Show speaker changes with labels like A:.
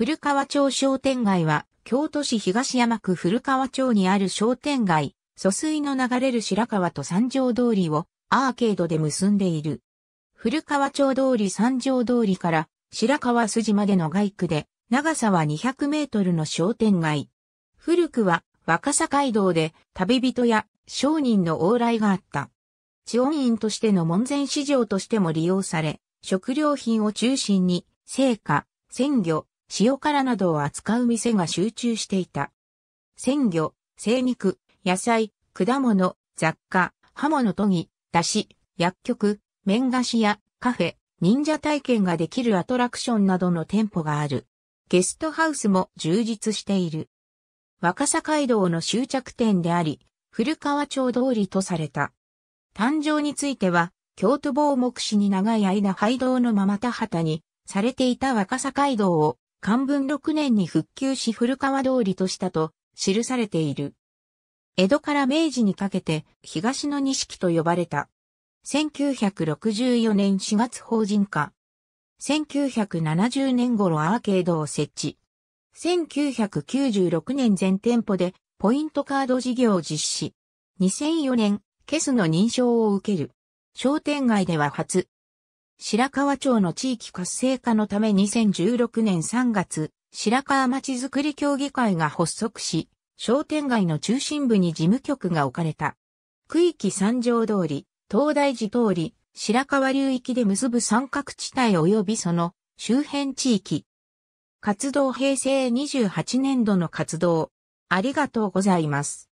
A: 古川町商店街は、京都市東山区古川町にある商店街、疎水の流れる白川と三条通りをアーケードで結んでいる。古川町通り三条通りから白川筋までの外区で、長さは200メートルの商店街。古くは若狭街道で旅人や商人の往来があった。地温院としての門前市場としても利用され、食料品を中心に、生花、鮮魚、塩辛などを扱う店が集中していた。鮮魚、精肉、野菜、果物、雑貨、刃物研ぎ、だし、薬局、麺菓子屋、カフェ、忍者体験ができるアトラクションなどの店舗がある。ゲストハウスも充実している。若狭街道の終着点であり、古川町通りとされた。誕生については、京都坊目視に長い間廃道のまま田畑にされていた若狭街道を漢文6年に復旧し古川通りとしたと記されている。江戸から明治にかけて東の錦と呼ばれた。1964年4月法人化。1970年頃アーケードを設置。1996年全店舗でポイントカード事業を実施。2004年、ケスの認証を受ける。商店街では初、白川町の地域活性化のため2016年3月、白川町づくり協議会が発足し、商店街の中心部に事務局が置かれた。区域三条通り、東大寺通り、白川流域で結ぶ三角地帯及びその周辺地域。活動平成28年度の活動。ありがとうございます。